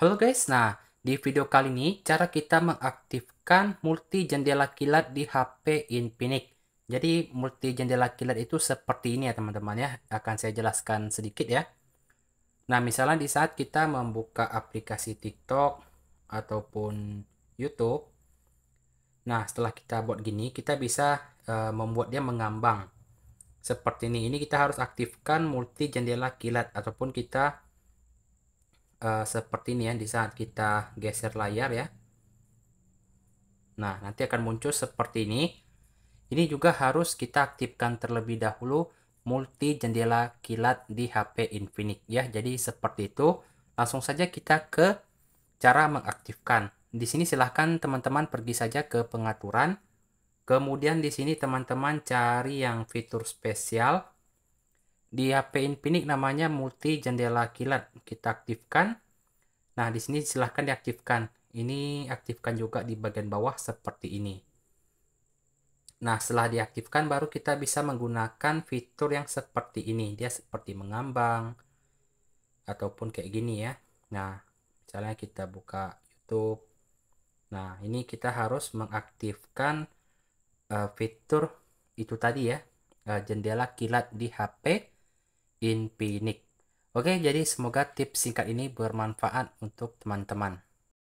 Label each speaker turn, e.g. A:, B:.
A: Halo guys, nah di video kali ini cara kita mengaktifkan multi jendela kilat di HP Infinix. Jadi multi jendela kilat itu seperti ini ya teman-teman ya, akan saya jelaskan sedikit ya. Nah misalnya di saat kita membuka aplikasi TikTok ataupun YouTube. Nah setelah kita buat gini, kita bisa uh, membuat dia mengambang. Seperti ini, ini kita harus aktifkan multi jendela kilat ataupun kita uh, seperti ini ya di saat kita geser layar ya nah nanti akan muncul seperti ini ini juga harus kita aktifkan terlebih dahulu multi jendela kilat di HP Infinix ya jadi seperti itu langsung saja kita ke cara mengaktifkan di sini silahkan teman-teman pergi saja ke pengaturan kemudian di sini teman-teman cari yang fitur spesial di HP Infinix namanya multi jendela kilat kita aktifkan nah di sini silahkan diaktifkan ini aktifkan juga di bagian bawah seperti ini nah setelah diaktifkan baru kita bisa menggunakan fitur yang seperti ini dia seperti mengambang ataupun kayak gini ya nah misalnya kita buka YouTube nah ini kita harus mengaktifkan uh, fitur itu tadi ya uh, jendela kilat di HP Infinix. Oke, jadi semoga tips singkat ini bermanfaat untuk teman-teman.